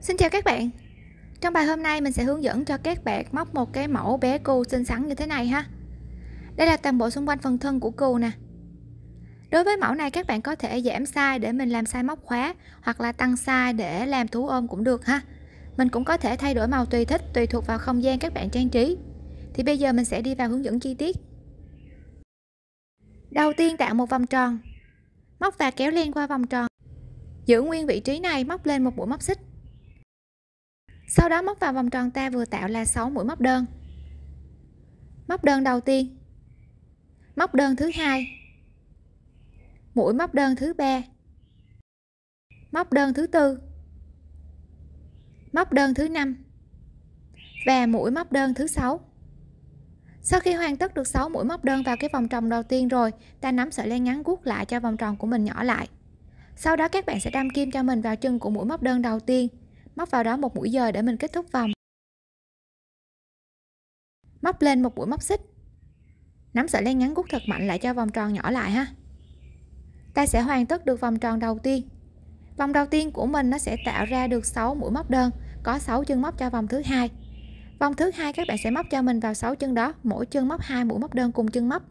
Xin chào các bạn Trong bài hôm nay mình sẽ hướng dẫn cho các bạn móc một cái mẫu bé cù xinh xắn như thế này ha Đây là toàn bộ xung quanh phần thân của cù nè Đối với mẫu này các bạn có thể giảm size để mình làm size móc khóa Hoặc là tăng size để làm thú ôm cũng được ha Mình cũng có thể thay đổi màu tùy thích tùy thuộc vào không gian các bạn trang trí Thì bây giờ mình sẽ đi vào hướng dẫn chi tiết Đầu tiên tạo một vòng tròn Móc và kéo len qua vòng tròn Giữ nguyên vị trí này móc lên một mũi móc xích sau đó móc vào vòng tròn ta vừa tạo là 6 mũi móc đơn móc đơn đầu tiên móc đơn thứ hai mũi móc đơn thứ ba móc đơn thứ tư móc đơn thứ năm và mũi móc đơn thứ sáu sau khi hoàn tất được 6 mũi móc đơn vào cái vòng tròn đầu tiên rồi ta nắm sợi len ngắn guốc lại cho vòng tròn của mình nhỏ lại sau đó các bạn sẽ đâm kim cho mình vào chân của mũi móc đơn đầu tiên móc vào đó một mũi dời để mình kết thúc vòng móc lên một mũi móc xích nắm sợi len ngắn gút thật mạnh lại cho vòng tròn nhỏ lại ha ta sẽ hoàn tất được vòng tròn đầu tiên vòng đầu tiên của mình nó sẽ tạo ra được 6 mũi móc đơn có 6 chân móc cho vòng thứ hai vòng thứ hai các bạn sẽ móc cho mình vào 6 chân đó mỗi chân móc hai mũi móc đơn cùng chân móc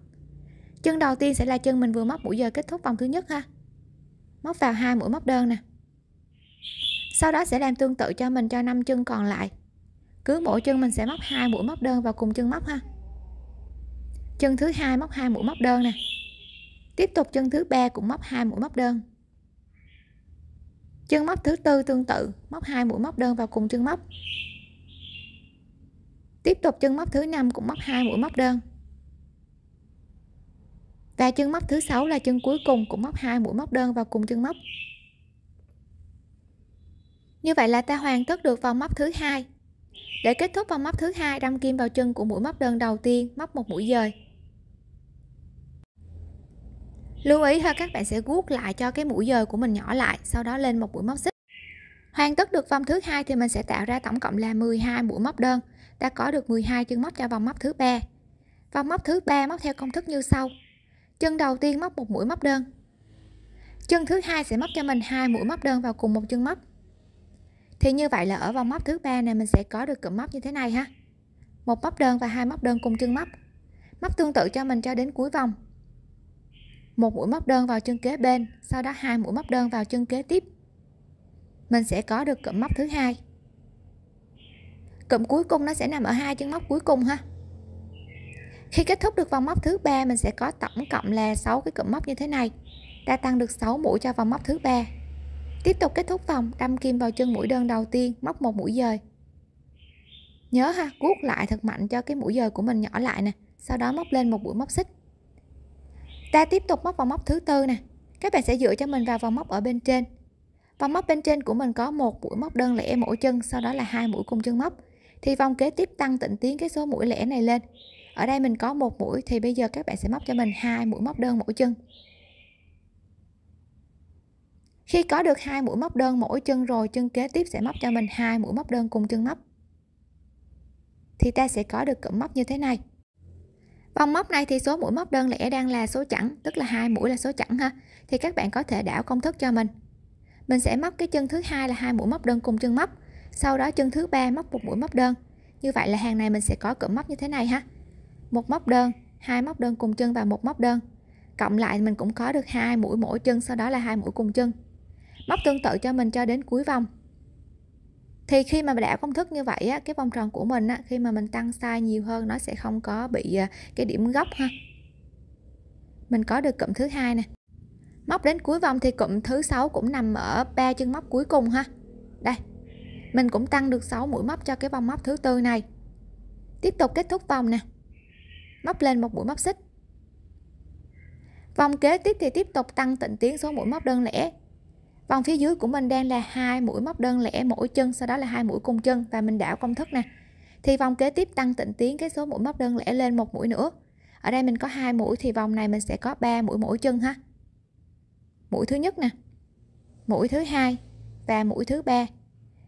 chân đầu tiên sẽ là chân mình vừa móc mũi giờ kết thúc vòng thứ nhất ha móc vào hai mũi móc đơn nè sau đó sẽ làm tương tự cho mình cho năm chân còn lại cứ mỗi chân mình sẽ móc hai mũi móc đơn vào cùng chân móc ha chân thứ hai móc hai mũi móc đơn nè tiếp tục chân thứ ba cũng móc hai mũi móc đơn chân móc thứ tư tương tự móc hai mũi móc đơn vào cùng chân móc tiếp tục chân móc thứ năm cũng móc hai mũi móc đơn và chân móc thứ sáu là chân cuối cùng cũng móc hai mũi móc đơn vào cùng chân móc như vậy là ta hoàn tất được vòng móc thứ hai để kết thúc vòng móc thứ hai đâm kim vào chân của mũi móc đơn đầu tiên móc một mũi dời lưu ý ha các bạn sẽ guốc lại cho cái mũi dời của mình nhỏ lại sau đó lên một mũi móc xích hoàn tất được vòng thứ hai thì mình sẽ tạo ra tổng cộng là 12 mũi móc đơn ta có được 12 chân móc cho vòng móc thứ ba vòng móc thứ ba móc theo công thức như sau chân đầu tiên móc một mũi móc đơn chân thứ hai sẽ móc cho mình hai mũi móc đơn vào cùng một chân móc thì như vậy là ở vòng móc thứ ba này mình sẽ có được cụm móc như thế này ha một móc đơn và hai móc đơn cùng chân móc móc tương tự cho mình cho đến cuối vòng một mũi móc đơn vào chân kế bên sau đó hai mũi móc đơn vào chân kế tiếp mình sẽ có được cụm móc thứ hai cụm cuối cùng nó sẽ nằm ở hai chân móc cuối cùng ha khi kết thúc được vòng móc thứ ba mình sẽ có tổng cộng là 6 cái cụm móc như thế này ta tăng được 6 mũi cho vòng móc thứ ba Tiếp tục kết thúc vòng, đâm kim vào chân mũi đơn đầu tiên, móc một mũi dời. Nhớ ha, guốc lại thật mạnh cho cái mũi dời của mình nhỏ lại nè, sau đó móc lên một mũi móc xích. Ta tiếp tục móc vào móc thứ tư nè. Các bạn sẽ dựa cho mình vào vòng móc ở bên trên. Vòng móc bên trên của mình có một mũi móc đơn lẻ mỗi chân, sau đó là hai mũi cùng chân móc. Thì vòng kế tiếp tăng tịnh tiến cái số mũi lẻ này lên. Ở đây mình có một mũi thì bây giờ các bạn sẽ móc cho mình hai mũi móc đơn mỗi chân khi có được hai mũi móc đơn mỗi chân rồi chân kế tiếp sẽ móc cho mình hai mũi móc đơn cùng chân móc thì ta sẽ có được cụm móc như thế này vòng móc này thì số mũi móc đơn lẻ đang là số chẵn tức là hai mũi là số chẵn ha thì các bạn có thể đảo công thức cho mình mình sẽ móc cái chân thứ hai là hai mũi móc đơn cùng chân móc sau đó chân thứ ba móc một mũi móc đơn như vậy là hàng này mình sẽ có cụm móc như thế này ha một móc đơn hai móc đơn cùng chân và một móc đơn cộng lại mình cũng có được hai mũi mỗi chân sau đó là hai mũi cùng chân móc tương tự cho mình cho đến cuối vòng thì khi mà đã công thức như vậy á, cái vòng tròn của mình á, khi mà mình tăng size nhiều hơn nó sẽ không có bị à, cái điểm góc ha mình có được cụm thứ hai nè móc đến cuối vòng thì cụm thứ sáu cũng nằm ở ba chân móc cuối cùng ha đây mình cũng tăng được 6 mũi móc cho cái vòng móc thứ tư này tiếp tục kết thúc vòng nè móc lên một mũi móc xích vòng kế tiếp thì tiếp tục tăng tịnh tiến số mũi móc đơn lẻ vòng phía dưới của mình đang là hai mũi móc đơn lẻ mỗi chân sau đó là hai mũi cùng chân và mình đảo công thức nè thì vòng kế tiếp tăng tịnh tiến cái số mũi móc đơn lẻ lên một mũi nữa ở đây mình có hai mũi thì vòng này mình sẽ có 3 mũi mỗi chân ha mũi thứ nhất nè mũi thứ hai và mũi thứ ba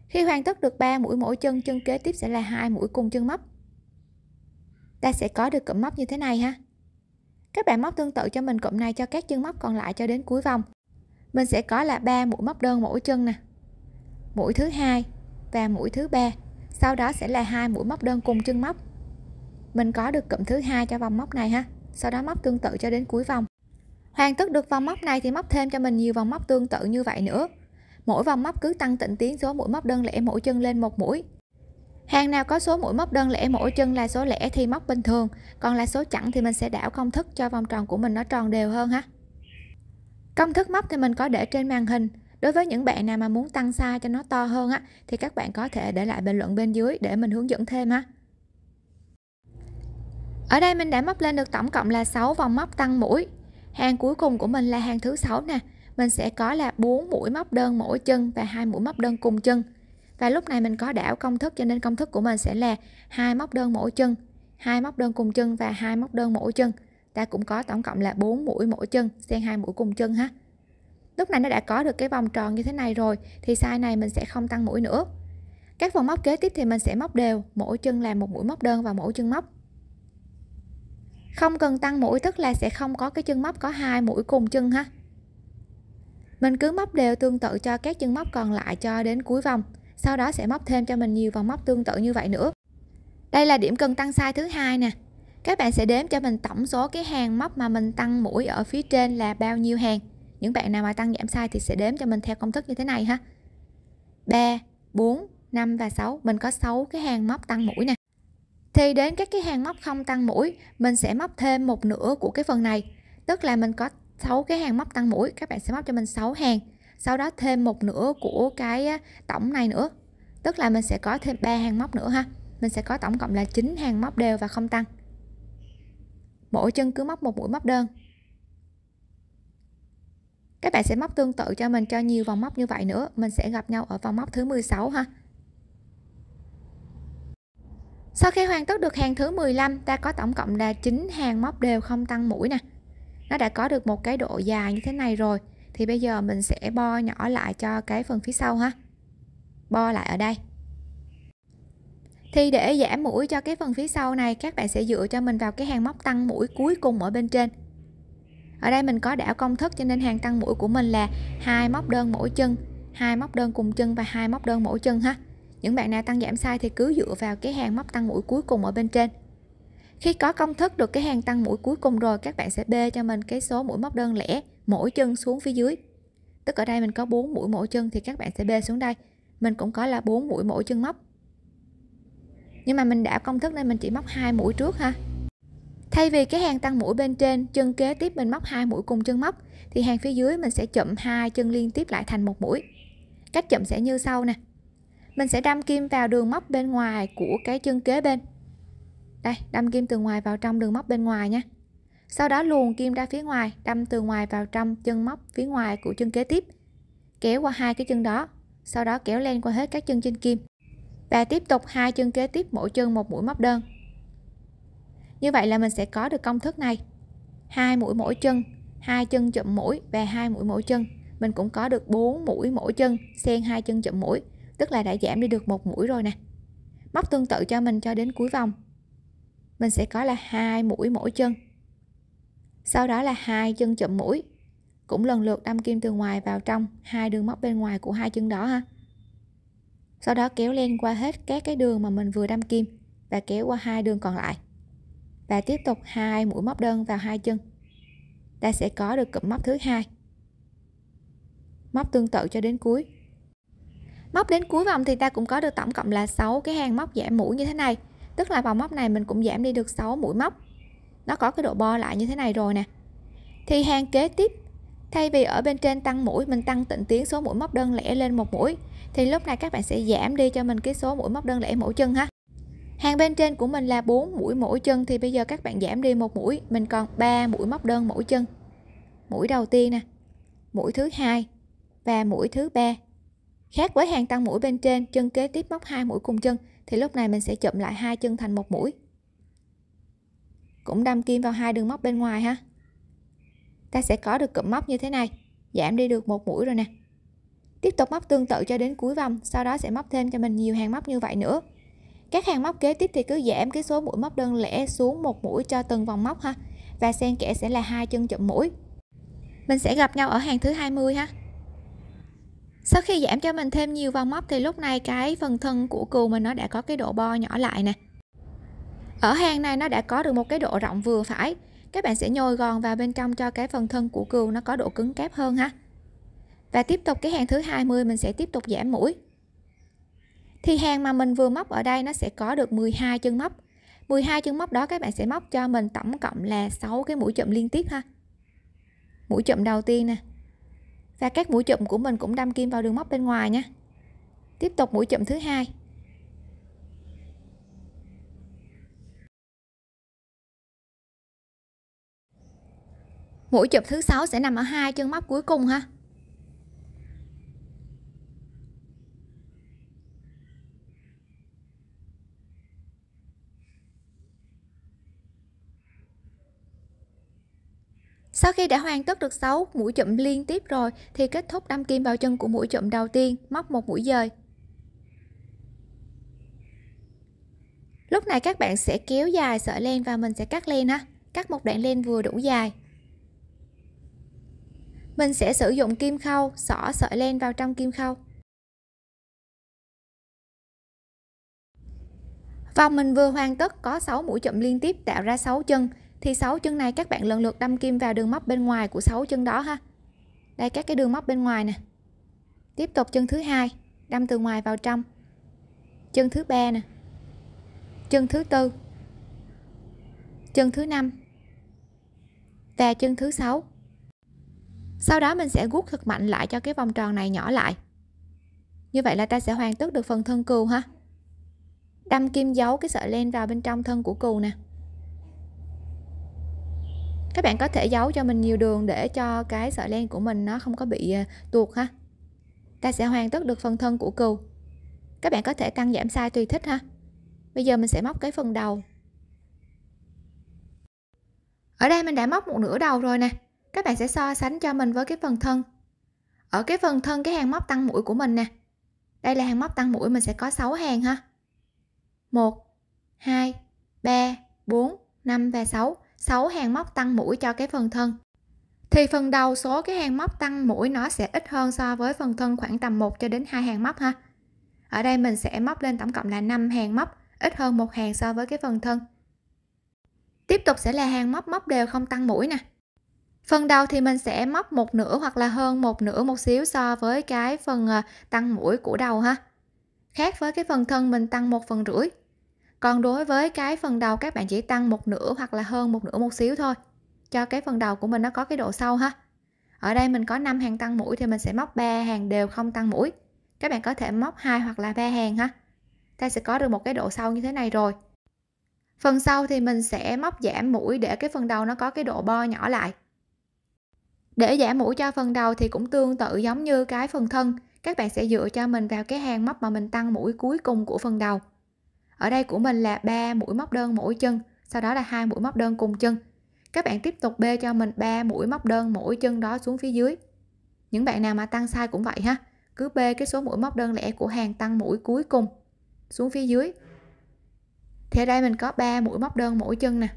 khi hoàn tất được 3 mũi mỗi chân chân kế tiếp sẽ là hai mũi cùng chân móc ta sẽ có được cụm móc như thế này ha các bạn móc tương tự cho mình cụm này cho các chân móc còn lại cho đến cuối vòng mình sẽ có là ba mũi móc đơn mỗi chân nè mũi thứ hai và mũi thứ ba sau đó sẽ là hai mũi móc đơn cùng chân móc mình có được cụm thứ hai cho vòng móc này ha sau đó móc tương tự cho đến cuối vòng hoàn tất được vòng móc này thì móc thêm cho mình nhiều vòng móc tương tự như vậy nữa mỗi vòng móc cứ tăng tịnh tiến số mũi móc đơn lẻ mỗi chân lên một mũi hàng nào có số mũi móc đơn lẻ mỗi chân là số lẻ thì móc bình thường còn là số chẵn thì mình sẽ đảo công thức cho vòng tròn của mình nó tròn đều hơn ha Công thức móc thì mình có để trên màn hình. Đối với những bạn nào mà muốn tăng size cho nó to hơn á thì các bạn có thể để lại bình luận bên dưới để mình hướng dẫn thêm ha. Ở đây mình đã móc lên được tổng cộng là 6 vòng móc tăng mũi. Hàng cuối cùng của mình là hàng thứ 6 nè. Mình sẽ có là 4 mũi móc đơn mỗi chân và 2 mũi móc đơn cùng chân. Và lúc này mình có đảo công thức cho nên công thức của mình sẽ là hai móc đơn mỗi chân, hai móc đơn cùng chân và hai móc đơn mỗi chân ta cũng có tổng cộng là 4 mũi mỗi chân xen hai mũi cùng chân ha lúc này nó đã có được cái vòng tròn như thế này rồi thì sai này mình sẽ không tăng mũi nữa các phần móc kế tiếp thì mình sẽ móc đều mỗi chân làm một mũi móc đơn và mỗi chân móc không cần tăng mũi tức là sẽ không có cái chân móc có hai mũi cùng chân ha mình cứ móc đều tương tự cho các chân móc còn lại cho đến cuối vòng sau đó sẽ móc thêm cho mình nhiều vòng móc tương tự như vậy nữa đây là điểm cần tăng sai thứ hai nè các bạn sẽ đếm cho mình tổng số cái hàng móc mà mình tăng mũi ở phía trên là bao nhiêu hàng những bạn nào mà tăng giảm sai thì sẽ đếm cho mình theo công thức như thế này ha 3 4 5 và 6 mình có 6 cái hàng móc tăng mũi nè thì đến các cái hàng móc không tăng mũi mình sẽ móc thêm một nửa của cái phần này tức là mình có 6 cái hàng móc tăng mũi các bạn sẽ móc cho mình 6 hàng sau đó thêm một nửa của cái tổng này nữa tức là mình sẽ có thêm 3 hàng móc nữa ha mình sẽ có tổng cộng là 9 hàng móc đều và không tăng mỗi chân cứ móc một mũi móc đơn các bạn sẽ móc tương tự cho mình cho nhiều vòng móc như vậy nữa mình sẽ gặp nhau ở vòng móc thứ 16 ha sau khi hoàn tất được hàng thứ 15 ta có tổng cộng là 9 hàng móc đều không tăng mũi nè nó đã có được một cái độ dài như thế này rồi thì bây giờ mình sẽ bo nhỏ lại cho cái phần phía sau ha bo lại ở đây thì để giảm mũi cho cái phần phía sau này các bạn sẽ dựa cho mình vào cái hàng móc tăng mũi cuối cùng ở bên trên ở đây mình có đảo công thức cho nên hàng tăng mũi của mình là hai móc đơn mỗi chân hai móc đơn cùng chân và hai móc đơn mỗi chân ha những bạn nào tăng giảm sai thì cứ dựa vào cái hàng móc tăng mũi cuối cùng ở bên trên khi có công thức được cái hàng tăng mũi cuối cùng rồi các bạn sẽ bê cho mình cái số mũi móc đơn lẻ mỗi chân xuống phía dưới tức ở đây mình có 4 mũi mỗi chân thì các bạn sẽ bê xuống đây mình cũng có là 4 mũi mỗi chân móc nhưng mà mình đã công thức nên mình chỉ móc hai mũi trước ha thay vì cái hàng tăng mũi bên trên chân kế tiếp mình móc hai mũi cùng chân móc thì hàng phía dưới mình sẽ chậm hai chân liên tiếp lại thành một mũi cách chậm sẽ như sau nè mình sẽ đâm kim vào đường móc bên ngoài của cái chân kế bên đây đâm kim từ ngoài vào trong đường móc bên ngoài nha sau đó luồn kim ra phía ngoài đâm từ ngoài vào trong chân móc phía ngoài của chân kế tiếp kéo qua hai cái chân đó sau đó kéo lên qua hết các chân trên kim và tiếp tục hai chân kế tiếp mỗi chân một mũi móc đơn như vậy là mình sẽ có được công thức này hai mũi mỗi chân hai chân chậm mũi và hai mũi mỗi chân mình cũng có được 4 mũi mỗi chân xen hai chân chậm mũi tức là đã giảm đi được một mũi rồi nè móc tương tự cho mình cho đến cuối vòng mình sẽ có là hai mũi mỗi chân sau đó là hai chân chậm mũi cũng lần lượt đâm kim từ ngoài vào trong hai đường móc bên ngoài của hai chân đó ha sau đó kéo len qua hết các cái đường mà mình vừa đâm kim và kéo qua hai đường còn lại và tiếp tục hai mũi móc đơn vào hai chân ta sẽ có được cụm móc thứ hai móc tương tự cho đến cuối móc đến cuối vòng thì ta cũng có được tổng cộng là 6 cái hàng móc giảm mũi như thế này tức là vòng móc này mình cũng giảm đi được 6 mũi móc nó có cái độ bo lại như thế này rồi nè thì hàng kế tiếp thay vì ở bên trên tăng mũi mình tăng tịnh tiến số mũi móc đơn lẻ lên một mũi thì lúc này các bạn sẽ giảm đi cho mình cái số mũi móc đơn lẻ mỗi chân ha hàng bên trên của mình là 4 mũi mỗi chân thì bây giờ các bạn giảm đi một mũi mình còn 3 mũi móc đơn mỗi chân mũi đầu tiên nè mũi thứ hai và mũi thứ ba khác với hàng tăng mũi bên trên chân kế tiếp móc hai mũi cùng chân thì lúc này mình sẽ chậm lại hai chân thành một mũi cũng đâm kim vào hai đường móc bên ngoài ha ta sẽ có được cụm móc như thế này giảm đi được một mũi rồi nè Tiếp tục móc tương tự cho đến cuối vòng, sau đó sẽ móc thêm cho mình nhiều hàng móc như vậy nữa. Các hàng móc kế tiếp thì cứ giảm cái số mũi móc đơn lẻ xuống một mũi cho từng vòng móc ha. Và xen kẽ sẽ là hai chân chụm mũi. Mình sẽ gặp nhau ở hàng thứ 20 ha. Sau khi giảm cho mình thêm nhiều vòng móc thì lúc này cái phần thân của cừu mình nó đã có cái độ bo nhỏ lại nè. Ở hàng này nó đã có được một cái độ rộng vừa phải. Các bạn sẽ nhồi gòn vào bên trong cho cái phần thân của cừu nó có độ cứng kép hơn ha và tiếp tục cái hàng thứ 20 mình sẽ tiếp tục giảm mũi thì hàng mà mình vừa móc ở đây nó sẽ có được 12 chân móc 12 chân móc đó các bạn sẽ móc cho mình tổng cộng là 6 cái mũi chậm liên tiếp ha mũi chậm đầu tiên nè và các mũi chậm của mình cũng đâm kim vào đường móc bên ngoài nha tiếp tục mũi chậm thứ hai mũi chụm thứ sáu sẽ nằm ở hai chân móc cuối cùng ha Sau khi đã hoàn tất được 6 mũi chụm liên tiếp rồi thì kết thúc đâm kim vào chân của mũi chụm đầu tiên, móc một mũi dời. Lúc này các bạn sẽ kéo dài sợi len và mình sẽ cắt len ha, cắt một đoạn len vừa đủ dài. Mình sẽ sử dụng kim khâu xỏ sợi len vào trong kim khâu. Vòng mình vừa hoàn tất có 6 mũi chụm liên tiếp tạo ra 6 chân thì sáu chân này các bạn lần lượt đâm kim vào đường móc bên ngoài của sáu chân đó ha đây các cái đường móc bên ngoài nè tiếp tục chân thứ hai đâm từ ngoài vào trong chân thứ ba nè chân thứ tư chân thứ năm và chân thứ sáu sau đó mình sẽ gút thật mạnh lại cho cái vòng tròn này nhỏ lại như vậy là ta sẽ hoàn tất được phần thân cừu ha đâm kim giấu cái sợi len vào bên trong thân của cừu nè các bạn có thể giấu cho mình nhiều đường để cho cái sợi len của mình nó không có bị à, tuột ha ta sẽ hoàn tất được phần thân của cừu các bạn có thể tăng giảm sai tùy thích ha bây giờ mình sẽ móc cái phần đầu ở đây mình đã móc một nửa đầu rồi nè các bạn sẽ so sánh cho mình với cái phần thân ở cái phần thân cái hàng móc tăng mũi của mình nè đây là hàng móc tăng mũi mình sẽ có 6 hàng ha 1 2 3 4 5 và 6 6 hàng móc tăng mũi cho cái phần thân thì phần đầu số cái hàng móc tăng mũi nó sẽ ít hơn so với phần thân khoảng tầm 1 cho đến 2 hàng móc ha ở đây mình sẽ móc lên tổng cộng là 5 hàng móc ít hơn một hàng so với cái phần thân tiếp tục sẽ là hàng móc móc đều không tăng mũi nè phần đầu thì mình sẽ móc một nửa hoặc là hơn một nửa một xíu so với cái phần à, tăng mũi của đầu ha khác với cái phần thân mình tăng một phần rưỡi còn đối với cái phần đầu các bạn chỉ tăng một nửa hoặc là hơn một nửa một xíu thôi cho cái phần đầu của mình nó có cái độ sâu ha ở đây mình có 5 hàng tăng mũi thì mình sẽ móc 3 hàng đều không tăng mũi các bạn có thể móc hai hoặc là ba hàng ha ta sẽ có được một cái độ sâu như thế này rồi phần sau thì mình sẽ móc giảm mũi để cái phần đầu nó có cái độ bo nhỏ lại để giảm mũi cho phần đầu thì cũng tương tự giống như cái phần thân các bạn sẽ dựa cho mình vào cái hàng móc mà mình tăng mũi cuối cùng của phần đầu ở đây của mình là 3 mũi móc đơn mỗi chân sau đó là hai mũi móc đơn cùng chân các bạn tiếp tục bê cho mình 3 mũi móc đơn mỗi chân đó xuống phía dưới những bạn nào mà tăng sai cũng vậy ha cứ bê cái số mũi móc đơn lẻ của hàng tăng mũi cuối cùng xuống phía dưới thì ở đây mình có 3 mũi móc đơn mỗi chân nè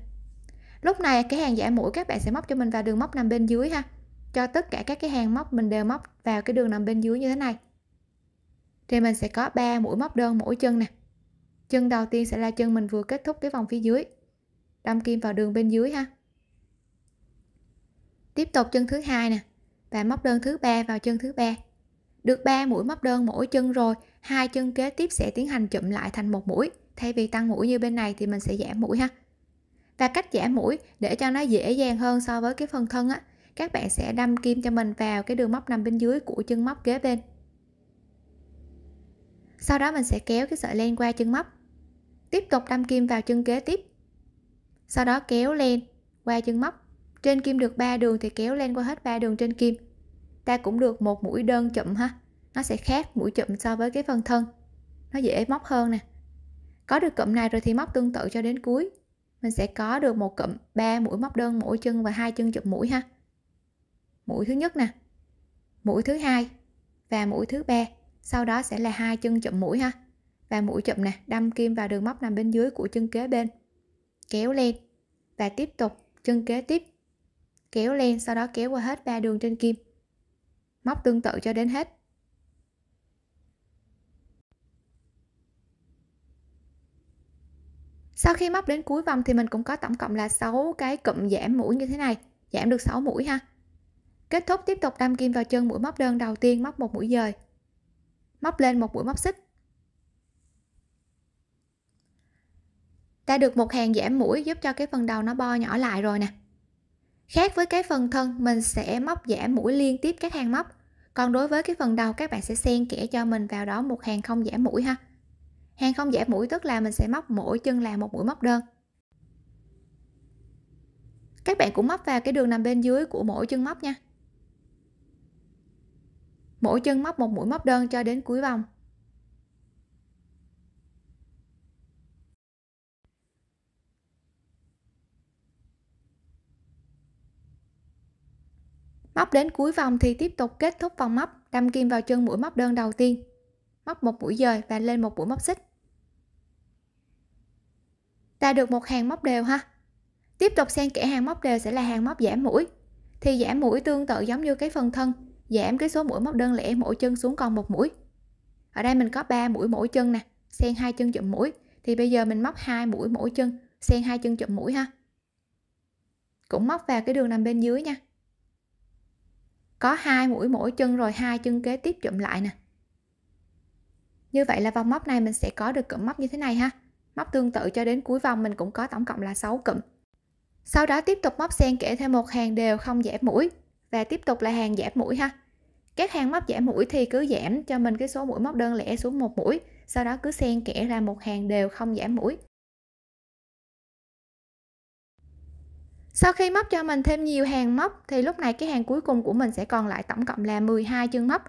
lúc này cái hàng giảm mũi các bạn sẽ móc cho mình vào đường móc nằm bên dưới ha cho tất cả các cái hàng móc mình đều móc vào cái đường nằm bên dưới như thế này thì mình sẽ có 3 mũi móc đơn mỗi chân nè chân đầu tiên sẽ là chân mình vừa kết thúc cái vòng phía dưới đâm kim vào đường bên dưới ha tiếp tục chân thứ hai nè và móc đơn thứ ba vào chân thứ ba được 3 mũi móc đơn mỗi chân rồi hai chân kế tiếp sẽ tiến hành chụm lại thành một mũi thay vì tăng mũi như bên này thì mình sẽ giảm mũi ha và cách giảm mũi để cho nó dễ dàng hơn so với cái phần thân á các bạn sẽ đâm kim cho mình vào cái đường móc nằm bên dưới của chân móc kế bên sau đó mình sẽ kéo cái sợi len qua chân móc tiếp tục đâm kim vào chân kế tiếp sau đó kéo lên qua chân móc trên kim được 3 đường thì kéo lên qua hết 3 đường trên kim ta cũng được một mũi đơn chậm ha nó sẽ khác mũi chậm so với cái phần thân nó dễ móc hơn nè có được cụm này rồi thì móc tương tự cho đến cuối mình sẽ có được một cụm 3 mũi móc đơn mỗi chân và hai chân chụm mũi ha mũi thứ nhất nè mũi thứ hai và mũi thứ ba sau đó sẽ là hai chân chụm mũi ha và mũi chậm nè đâm kim vào đường móc nằm bên dưới của chân kế bên kéo lên và tiếp tục chân kế tiếp kéo lên sau đó kéo qua hết ba đường trên kim móc tương tự cho đến hết sau khi móc đến cuối vòng thì mình cũng có tổng cộng là 6 cái cụm giảm mũi như thế này giảm được 6 mũi ha kết thúc tiếp tục đâm kim vào chân mũi móc đơn đầu tiên móc một mũi dời móc lên một mũi móc xích ta được một hàng giảm mũi giúp cho cái phần đầu nó bo nhỏ lại rồi nè khác với cái phần thân mình sẽ móc giảm mũi liên tiếp các hàng móc còn đối với cái phần đầu các bạn sẽ xen kẽ cho mình vào đó một hàng không giảm mũi ha hàng không giảm mũi tức là mình sẽ móc mỗi chân là một mũi móc đơn các bạn cũng móc vào cái đường nằm bên dưới của mỗi chân móc nha mỗi chân móc một mũi móc đơn cho đến cuối vòng móc đến cuối vòng thì tiếp tục kết thúc vòng móc đâm kim vào chân mũi móc đơn đầu tiên móc một mũi dời và lên một mũi móc xích ta được một hàng móc đều ha tiếp tục xen kẽ hàng móc đều sẽ là hàng móc giảm mũi thì giảm mũi tương tự giống như cái phần thân giảm cái số mũi móc đơn lẻ mỗi chân xuống còn một mũi ở đây mình có 3 mũi mỗi chân nè xen hai chân chụm mũi thì bây giờ mình móc hai mũi mỗi chân xen hai chân chụm mũi ha cũng móc vào cái đường nằm bên dưới nha có hai mũi mỗi chân rồi hai chân kế tiếp chụm lại nè như vậy là vòng móc này mình sẽ có được cụm móc như thế này ha móc tương tự cho đến cuối vòng mình cũng có tổng cộng là 6 cụm sau đó tiếp tục móc xen kẽ thêm một hàng đều không giảm mũi và tiếp tục là hàng giảm mũi ha các hàng móc giảm mũi thì cứ giảm cho mình cái số mũi móc đơn lẻ xuống một mũi sau đó cứ xen kẽ ra một hàng đều không giảm mũi Sau khi móc cho mình thêm nhiều hàng móc thì lúc này cái hàng cuối cùng của mình sẽ còn lại tổng cộng là 12 chân móc.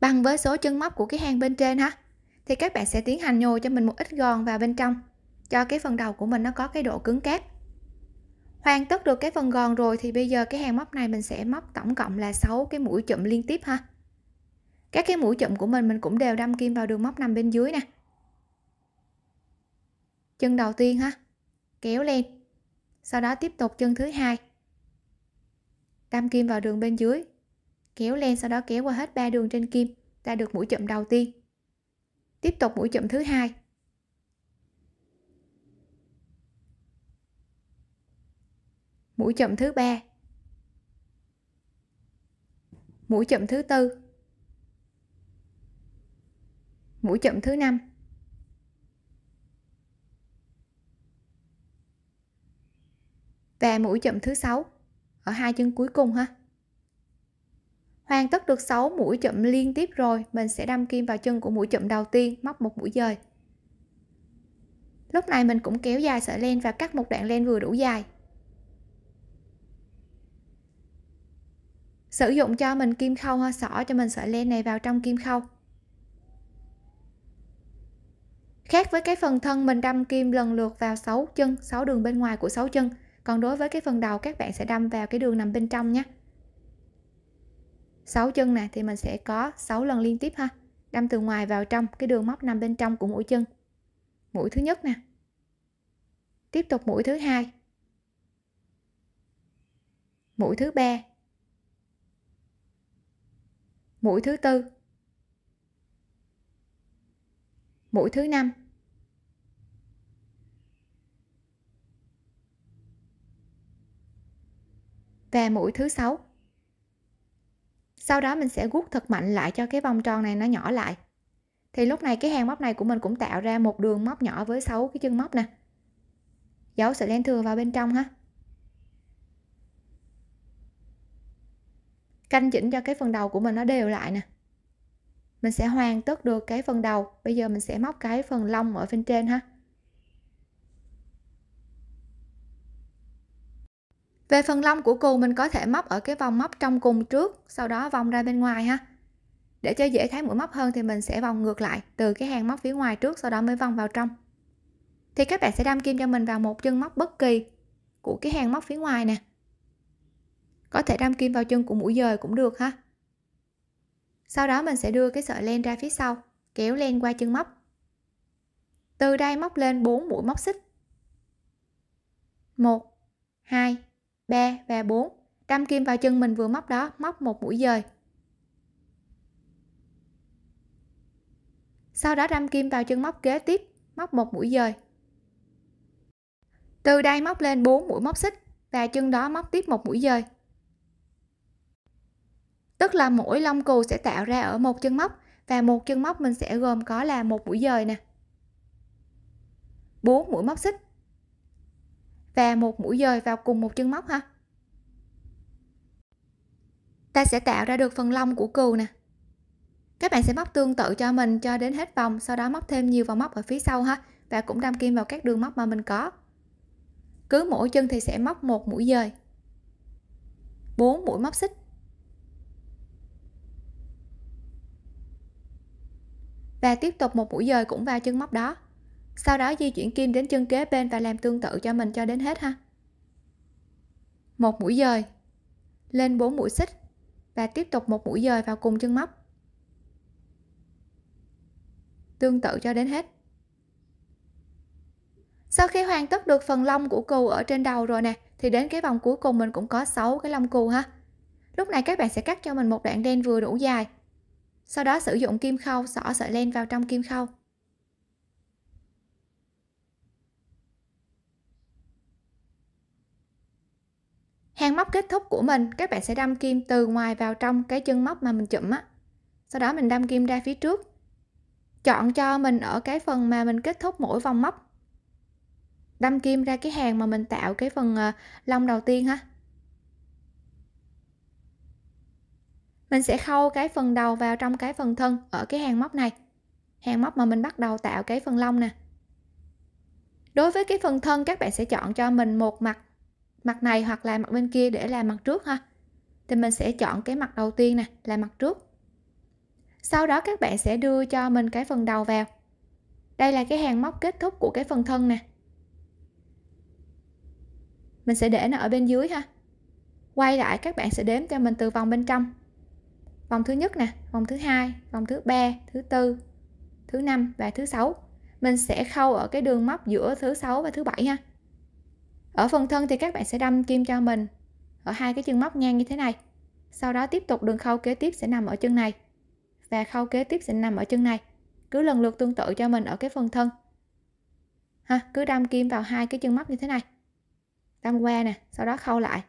Bằng với số chân móc của cái hàng bên trên ha. Thì các bạn sẽ tiến hành nhồi cho mình một ít gòn vào bên trong cho cái phần đầu của mình nó có cái độ cứng cáp. Hoàn tất được cái phần gòn rồi thì bây giờ cái hàng móc này mình sẽ móc tổng cộng là 6 cái mũi chụm liên tiếp ha. Các cái mũi chụm của mình mình cũng đều đâm kim vào đường móc nằm bên dưới nè. Chân đầu tiên ha. Kéo lên sau đó tiếp tục chân thứ hai đâm kim vào đường bên dưới kéo len sau đó kéo qua hết ba đường trên kim ta được mũi chậm đầu tiên tiếp tục mũi chậm thứ hai mũi chậm thứ ba mũi chậm thứ tư mũi chậm thứ năm và mũi chậm thứ sáu ở hai chân cuối cùng ha hoàn tất được 6 mũi chậm liên tiếp rồi mình sẽ đâm kim vào chân của mũi chậm đầu tiên móc một mũi dời lúc này mình cũng kéo dài sợi len và cắt một đoạn len vừa đủ dài sử dụng cho mình kim khâu ha xỏ cho mình sợi len này vào trong kim khâu khác với cái phần thân mình đâm kim lần lượt vào 6 chân 6 đường bên ngoài của 6 chân còn đối với cái phần đầu các bạn sẽ đâm vào cái đường nằm bên trong nhé 6 chân này thì mình sẽ có 6 lần liên tiếp ha đâm từ ngoài vào trong cái đường móc nằm bên trong của mũi chân mũi thứ nhất nè tiếp tục mũi thứ hai mũi thứ ba mũi thứ tư mũi thứ năm và mũi thứ sáu sau đó mình sẽ gút thật mạnh lại cho cái vòng tròn này nó nhỏ lại thì lúc này cái hàng móc này của mình cũng tạo ra một đường móc nhỏ với 6 cái chân móc nè dấu sợi len thừa vào bên trong ha canh chỉnh cho cái phần đầu của mình nó đều lại nè mình sẽ hoàn tất được cái phần đầu bây giờ mình sẽ móc cái phần lông ở bên trên ha về phần lông của cù mình có thể móc ở cái vòng móc trong cùng trước sau đó vòng ra bên ngoài ha để cho dễ thấy mũi móc hơn thì mình sẽ vòng ngược lại từ cái hàng móc phía ngoài trước sau đó mới vòng vào trong thì các bạn sẽ đâm kim cho mình vào một chân móc bất kỳ của cái hàng móc phía ngoài nè có thể đâm kim vào chân của mũi dời cũng được ha sau đó mình sẽ đưa cái sợi len ra phía sau kéo len qua chân móc từ đây móc lên 4 mũi móc xích 1 2 3 và 4 đâm kim vào chân mình vừa móc đó móc một mũi dời sau đó đâm kim vào chân móc kế tiếp móc một mũi dời từ đây móc lên 4 mũi móc xích và chân đó móc tiếp một mũi dời tức là mỗi lông cù sẽ tạo ra ở một chân móc và một chân móc mình sẽ gồm có là một mũi dời nè 4 mũi móc xích và một mũi dời vào cùng một chân móc ha ta sẽ tạo ra được phần lông của cừu nè các bạn sẽ móc tương tự cho mình cho đến hết vòng sau đó móc thêm nhiều vòng móc ở phía sau ha và cũng đâm kim vào các đường móc mà mình có cứ mỗi chân thì sẽ móc một mũi dời 4 mũi móc xích và tiếp tục một mũi dời cũng vào chân móc đó sau đó di chuyển kim đến chân kế bên và làm tương tự cho mình cho đến hết ha một mũi dời lên 4 mũi xích và tiếp tục một mũi dời vào cùng chân móc tương tự cho đến hết sau khi hoàn tất được phần lông của cừu ở trên đầu rồi nè thì đến cái vòng cuối cùng mình cũng có 6 cái lông cừu ha lúc này các bạn sẽ cắt cho mình một đoạn đen vừa đủ dài sau đó sử dụng kim khâu xỏ sợi len vào trong kim khâu hàng móc kết thúc của mình các bạn sẽ đâm kim từ ngoài vào trong cái chân móc mà mình chụm á sau đó mình đâm kim ra phía trước chọn cho mình ở cái phần mà mình kết thúc mỗi vòng móc đâm kim ra cái hàng mà mình tạo cái phần ờ, lông đầu tiên ha mình sẽ khâu cái phần đầu vào trong cái phần thân ở cái hàng móc này hàng móc mà mình bắt đầu tạo cái phần lông nè đối với cái phần thân các bạn sẽ chọn cho mình một mặt mặt này hoặc là mặt bên kia để làm mặt trước ha thì mình sẽ chọn cái mặt đầu tiên nè là mặt trước sau đó các bạn sẽ đưa cho mình cái phần đầu vào đây là cái hàng móc kết thúc của cái phần thân nè mình sẽ để nó ở bên dưới ha quay lại các bạn sẽ đếm cho mình từ vòng bên trong vòng thứ nhất nè vòng thứ hai vòng thứ ba thứ tư thứ năm và thứ sáu mình sẽ khâu ở cái đường móc giữa thứ sáu và thứ bảy ha ở phần thân thì các bạn sẽ đâm kim cho mình ở hai cái chân móc ngang như thế này sau đó tiếp tục đường khâu kế tiếp sẽ nằm ở chân này và khâu kế tiếp sẽ nằm ở chân này cứ lần lượt tương tự cho mình ở cái phần thân ha cứ đâm kim vào hai cái chân móc như thế này đâm qua nè sau đó khâu lại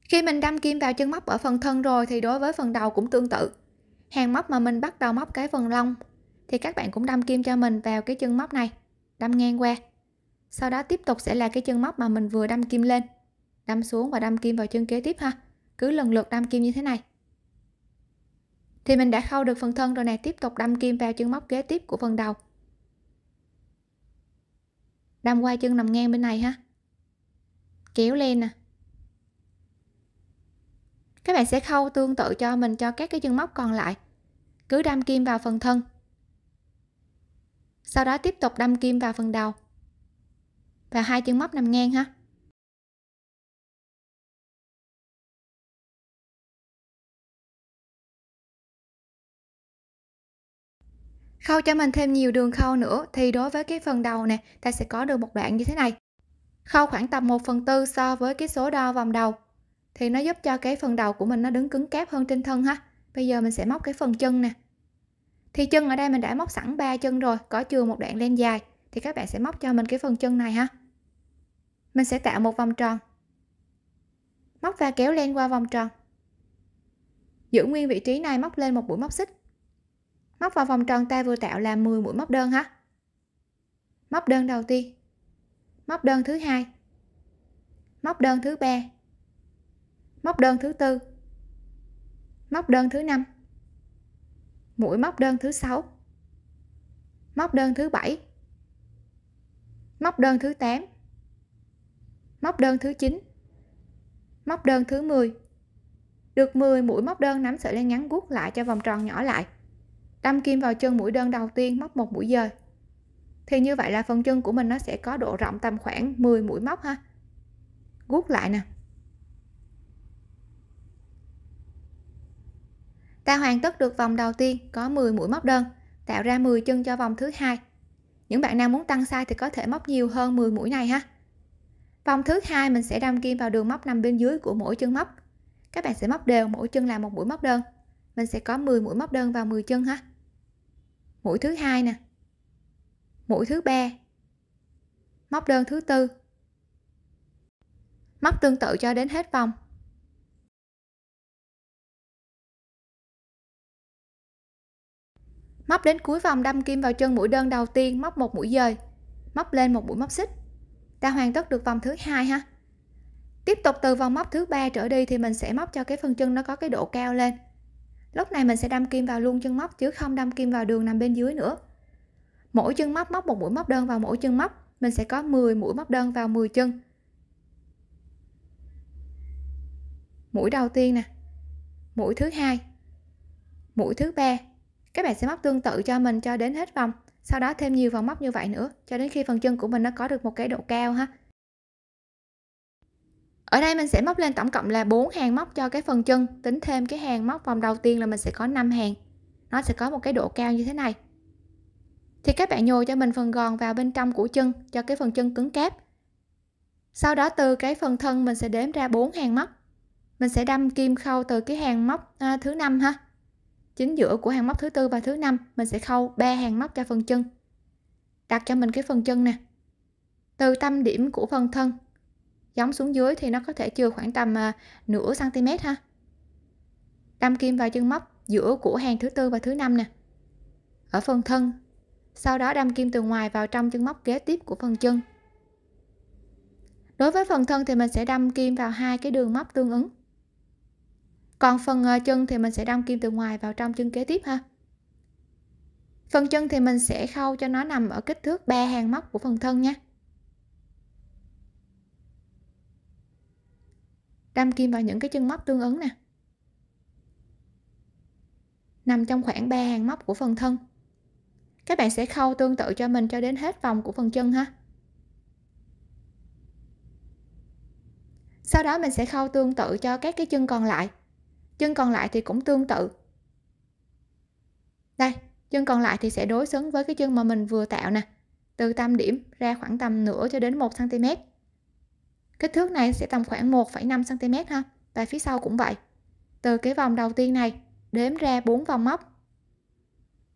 khi mình đâm kim vào chân móc ở phần thân rồi thì đối với phần đầu cũng tương tự hàng móc mà mình bắt đầu móc cái phần lông thì các bạn cũng đâm kim cho mình vào cái chân móc này đâm ngang qua sau đó tiếp tục sẽ là cái chân móc mà mình vừa đâm kim lên đâm xuống và đâm kim vào chân kế tiếp ha cứ lần lượt đâm kim như thế này thì mình đã khâu được phần thân rồi này tiếp tục đâm kim vào chân móc kế tiếp của phần đầu đâm qua chân nằm ngang bên này ha kéo lên nè các bạn sẽ khâu tương tự cho mình cho các cái chân móc còn lại cứ đâm kim vào phần thân sau đó tiếp tục đâm kim vào phần đầu và hai chân móc nằm ngang ha khâu cho mình thêm nhiều đường khâu nữa thì đối với cái phần đầu nè ta sẽ có được một đoạn như thế này khâu khoảng tầm 1 phần tư so với cái số đo vòng đầu thì nó giúp cho cái phần đầu của mình nó đứng cứng cáp hơn trên thân ha bây giờ mình sẽ móc cái phần chân nè thì chân ở đây mình đã móc sẵn ba chân rồi có chưa một đoạn len dài thì các bạn sẽ móc cho mình cái phần chân này ha mình sẽ tạo một vòng tròn móc và kéo len qua vòng tròn giữ nguyên vị trí này móc lên một mũi móc xích móc vào vòng tròn ta vừa tạo là 10 mũi móc đơn ha móc đơn đầu tiên móc đơn thứ hai móc đơn thứ ba móc đơn thứ tư móc đơn thứ năm mũi móc đơn thứ sáu móc đơn thứ bảy móc đơn thứ 8 móc đơn thứ 9 móc đơn thứ 10 được 10 mũi móc đơn nắm sợi len ngắn guốc lại cho vòng tròn nhỏ lại đâm kim vào chân mũi đơn đầu tiên móc một mũi dời thì như vậy là phần chân của mình nó sẽ có độ rộng tầm khoảng 10 mũi móc ha guốc lại nè ta hoàn tất được vòng đầu tiên có 10 mũi móc đơn tạo ra 10 chân cho vòng thứ hai những bạn nào muốn tăng size thì có thể móc nhiều hơn 10 mũi này ha vòng thứ hai mình sẽ đâm kim vào đường móc nằm bên dưới của mỗi chân móc các bạn sẽ móc đều mỗi chân là một mũi móc đơn mình sẽ có 10 mũi móc đơn vào 10 chân ha mũi thứ hai nè mũi thứ ba móc đơn thứ tư móc tương tự cho đến hết vòng móc đến cuối vòng đâm kim vào chân mũi đơn đầu tiên móc một mũi dời móc lên một mũi móc xích ta hoàn tất được vòng thứ hai ha tiếp tục từ vòng móc thứ ba trở đi thì mình sẽ móc cho cái phần chân nó có cái độ cao lên lúc này mình sẽ đâm kim vào luôn chân móc chứ không đâm kim vào đường nằm bên dưới nữa mỗi chân móc móc một mũi móc đơn vào mỗi chân móc mình sẽ có 10 mũi móc đơn vào 10 chân mũi đầu tiên nè mũi thứ hai mũi thứ ba các bạn sẽ móc tương tự cho mình cho đến hết vòng sau đó thêm nhiều vòng móc như vậy nữa cho đến khi phần chân của mình nó có được một cái độ cao ha ở đây mình sẽ móc lên tổng cộng là 4 hàng móc cho cái phần chân tính thêm cái hàng móc vòng đầu tiên là mình sẽ có 5 hàng nó sẽ có một cái độ cao như thế này thì các bạn nhồi cho mình phần gòn vào bên trong của chân cho cái phần chân cứng cáp sau đó từ cái phần thân mình sẽ đếm ra 4 hàng móc mình sẽ đâm kim khâu từ cái hàng móc à, thứ năm ha chính giữa của hàng móc thứ tư và thứ năm mình sẽ khâu ba hàng móc cho phần chân đặt cho mình cái phần chân nè từ tâm điểm của phần thân giống xuống dưới thì nó có thể chưa khoảng tầm à, nửa cm ha đâm kim vào chân móc giữa của hàng thứ tư và thứ năm nè ở phần thân sau đó đâm kim từ ngoài vào trong chân móc kế tiếp của phần chân đối với phần thân thì mình sẽ đâm kim vào hai cái đường móc tương ứng còn phần ờ, chân thì mình sẽ đâm kim từ ngoài vào trong chân kế tiếp ha phần chân thì mình sẽ khâu cho nó nằm ở kích thước ba hàng móc của phần thân nha đâm kim vào những cái chân móc tương ứng nè nằm trong khoảng ba hàng móc của phần thân các bạn sẽ khâu tương tự cho mình cho đến hết vòng của phần chân ha sau đó mình sẽ khâu tương tự cho các cái chân còn lại chân còn lại thì cũng tương tự đây chân còn lại thì sẽ đối xứng với cái chân mà mình vừa tạo nè từ tâm điểm ra khoảng tầm nửa cho đến 1 cm kích thước này sẽ tầm khoảng 1,5 cm ha và phía sau cũng vậy từ cái vòng đầu tiên này đếm ra 4 vòng móc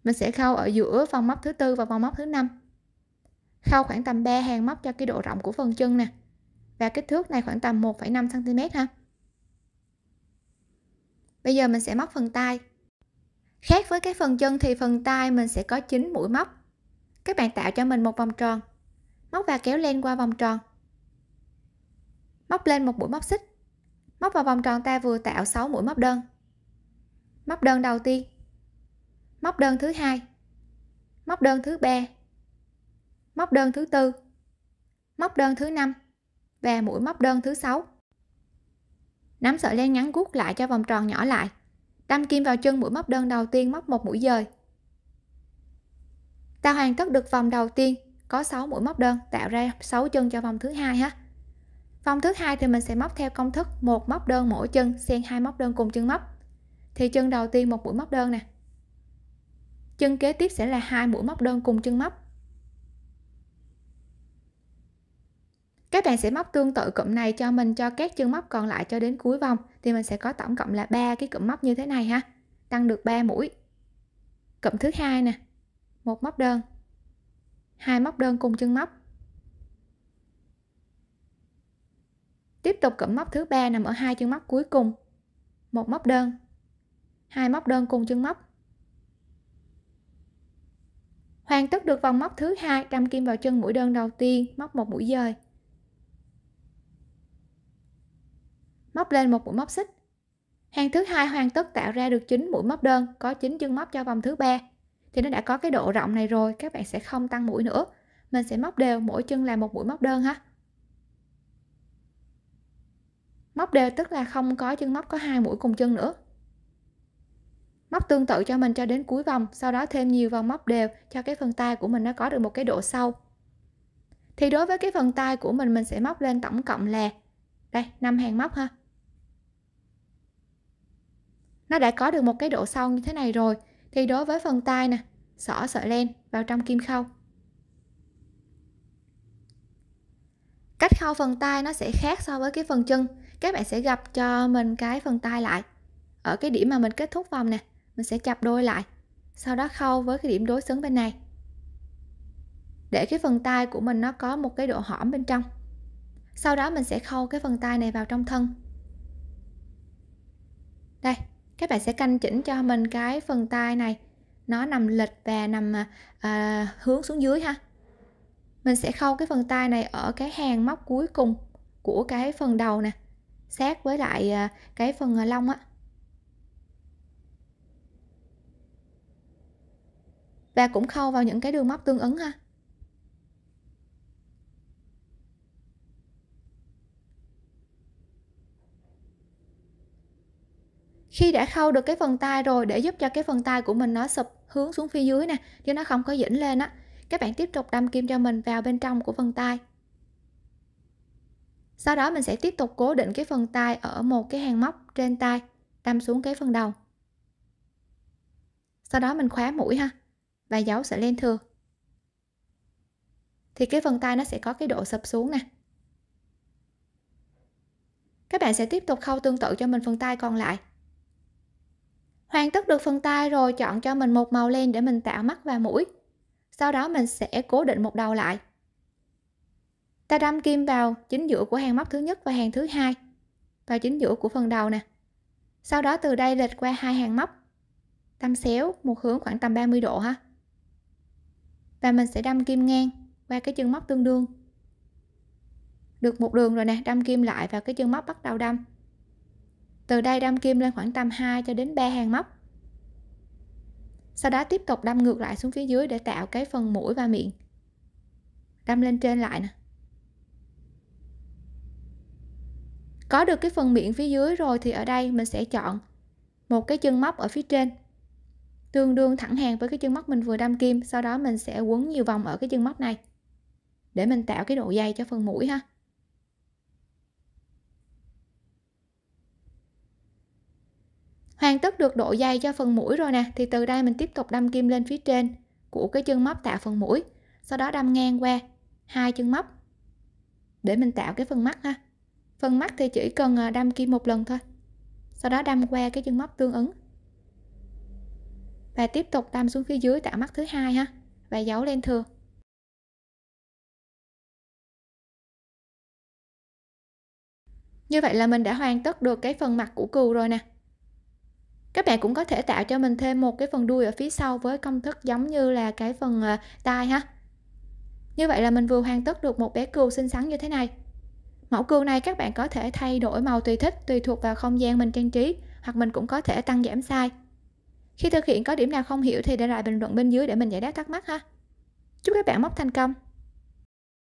mình sẽ khâu ở giữa vòng móc thứ tư và vòng móc thứ năm khâu khoảng tầm 3 hàng móc cho cái độ rộng của phần chân nè và kích thước này khoảng tầm 1,5 cm ha bây giờ mình sẽ móc phần tay khác với cái phần chân thì phần tay mình sẽ có 9 mũi móc các bạn tạo cho mình một vòng tròn móc và kéo len qua vòng tròn móc lên một mũi móc xích móc vào vòng tròn ta vừa tạo 6 mũi móc đơn móc đơn đầu tiên móc đơn thứ hai móc đơn thứ ba móc đơn thứ tư móc đơn thứ năm và mũi móc đơn thứ sáu nắm sợi len ngắn gút lại cho vòng tròn nhỏ lại đâm kim vào chân mũi móc đơn đầu tiên móc một mũi dời ta hoàn tất được vòng đầu tiên có 6 mũi móc đơn tạo ra 6 chân cho vòng thứ hai ha vòng thứ hai thì mình sẽ móc theo công thức một móc đơn mỗi chân xen hai móc đơn cùng chân móc thì chân đầu tiên một mũi móc đơn nè chân kế tiếp sẽ là hai mũi móc đơn cùng chân móc các bạn sẽ móc tương tự cụm này cho mình cho các chân móc còn lại cho đến cuối vòng thì mình sẽ có tổng cộng là ba cái cụm móc như thế này ha tăng được 3 mũi cụm thứ hai nè một móc đơn hai móc đơn cùng chân móc tiếp tục cụm móc thứ ba nằm ở hai chân móc cuối cùng một móc đơn hai móc đơn cùng chân móc hoàn tất được vòng móc thứ hai đâm kim vào chân mũi đơn đầu tiên móc một mũi dời móc lên một mũi móc xích hàng thứ hai hoàn tất tạo ra được 9 mũi móc đơn có 9 chân móc cho vòng thứ ba thì nó đã có cái độ rộng này rồi các bạn sẽ không tăng mũi nữa mình sẽ móc đều mỗi chân là một mũi móc đơn ha móc đều tức là không có chân móc có hai mũi cùng chân nữa móc tương tự cho mình cho đến cuối vòng sau đó thêm nhiều vòng móc đều cho cái phần tay của mình nó có được một cái độ sâu thì đối với cái phần tay của mình mình sẽ móc lên tổng cộng là đây 5 hàng móc ha nó đã có được một cái độ sâu như thế này rồi thì đối với phần tay nè xỏ sợi len vào trong kim khâu cách khâu phần tay nó sẽ khác so với cái phần chân các bạn sẽ gặp cho mình cái phần tay lại ở cái điểm mà mình kết thúc vòng nè mình sẽ chập đôi lại sau đó khâu với cái điểm đối xứng bên này để cái phần tay của mình nó có một cái độ hõm bên trong sau đó mình sẽ khâu cái phần tay này vào trong thân đây các bạn sẽ canh chỉnh cho mình cái phần tay này nó nằm lệch và nằm à, à, hướng xuống dưới ha mình sẽ khâu cái phần tay này ở cái hàng móc cuối cùng của cái phần đầu nè sát với lại à, cái phần à, lông á và cũng khâu vào những cái đường móc tương ứng ha khi đã khâu được cái phần tay rồi để giúp cho cái phần tay của mình nó sụp hướng xuống phía dưới nè chứ nó không có dĩnh lên á các bạn tiếp tục đâm kim cho mình vào bên trong của phần tay sau đó mình sẽ tiếp tục cố định cái phần tay ở một cái hàng móc trên tay đâm xuống cái phần đầu sau đó mình khóa mũi ha và giấu sợi len thừa thì cái phần tay nó sẽ có cái độ sập xuống nè các bạn sẽ tiếp tục khâu tương tự cho mình phần tay còn lại Hoàn tất được phần tai rồi chọn cho mình một màu len để mình tạo mắt và mũi. Sau đó mình sẽ cố định một đầu lại. Ta đâm kim vào chính giữa của hàng móc thứ nhất và hàng thứ hai. Vào chính giữa của phần đầu nè. Sau đó từ đây lệch qua hai hàng móc. Đâm xéo một hướng khoảng tầm 30 độ ha. Và mình sẽ đâm kim ngang qua cái chân móc tương đương. Được một đường rồi nè, đâm kim lại vào cái chân móc bắt đầu đâm từ đây đâm kim lên khoảng tầm 2 cho đến 3 hàng móc sau đó tiếp tục đâm ngược lại xuống phía dưới để tạo cái phần mũi và miệng đâm lên trên lại nè có được cái phần miệng phía dưới rồi thì ở đây mình sẽ chọn một cái chân móc ở phía trên tương đương thẳng hàng với cái chân móc mình vừa đâm kim sau đó mình sẽ quấn nhiều vòng ở cái chân móc này để mình tạo cái độ dày cho phần mũi ha hoàn tất được độ dày cho phần mũi rồi nè thì từ đây mình tiếp tục đâm kim lên phía trên của cái chân móc tạo phần mũi sau đó đâm ngang qua hai chân móc để mình tạo cái phần mắt ha phần mắt thì chỉ cần à, đâm kim một lần thôi sau đó đâm qua cái chân móc tương ứng và tiếp tục đâm xuống phía dưới tạo mắt thứ hai ha và giấu lên thừa như vậy là mình đã hoàn tất được cái phần mặt của cừu rồi nè các bạn cũng có thể tạo cho mình thêm một cái phần đuôi ở phía sau với công thức giống như là cái phần ờ, tai ha như vậy là mình vừa hoàn tất được một bé cừu xinh xắn như thế này mẫu cừu này các bạn có thể thay đổi màu tùy thích tùy thuộc vào không gian mình trang trí hoặc mình cũng có thể tăng giảm size khi thực hiện có điểm nào không hiểu thì để lại bình luận bên dưới để mình giải đáp thắc mắc ha chúc các bạn móc thành công